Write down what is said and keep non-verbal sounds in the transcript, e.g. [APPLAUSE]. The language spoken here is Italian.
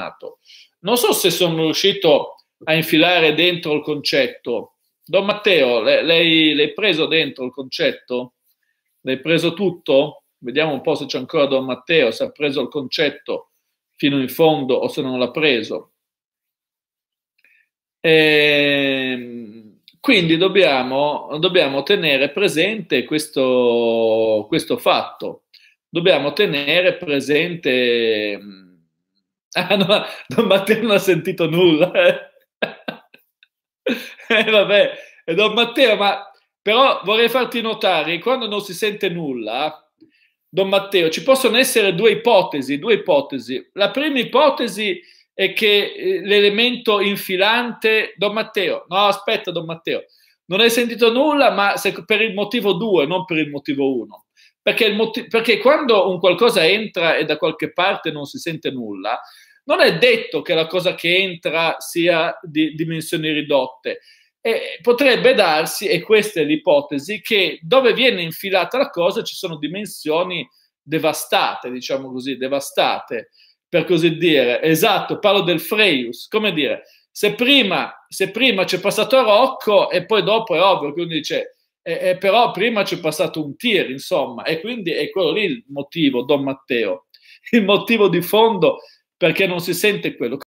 formato. Non so se sono riuscito a infilare dentro il concetto. Don Matteo, lei, l'hai preso dentro il concetto? L'hai preso tutto? Vediamo un po' se c'è ancora Don Matteo, se ha preso il concetto fino in fondo o se non l'ha preso. E ehm, quindi dobbiamo, dobbiamo tenere presente questo, questo fatto. Dobbiamo tenere presente mm, Ah no, Don Matteo non ha sentito nulla. eh, [LAUGHS] eh vabbè, eh, Don Matteo, ma però vorrei farti notare che quando non si sente nulla, Don Matteo, ci possono essere due ipotesi, due ipotesi. La prima ipotesi è che l'elemento infilante, Don Matteo, no aspetta Don Matteo, non hai sentito nulla, ma se, per il motivo 2, non per il motivo 1. Perché, motiv- perché quando un qualcosa entra e da qualche parte non si sente nulla, non è detto che la cosa che entra sia di dimensioni ridotte. E potrebbe darsi, e questa è l'ipotesi, che dove viene infilata la cosa ci sono dimensioni devastate, diciamo così, devastate, per così dire. Esatto, parlo del Freius, come dire, se prima, se prima c'è passato a Rocco e poi dopo è ovvio che uno dice eh, però prima c'è passato un tir, insomma, e quindi è quello lì il motivo, Don Matteo, il motivo di fondo perché non si sente quello.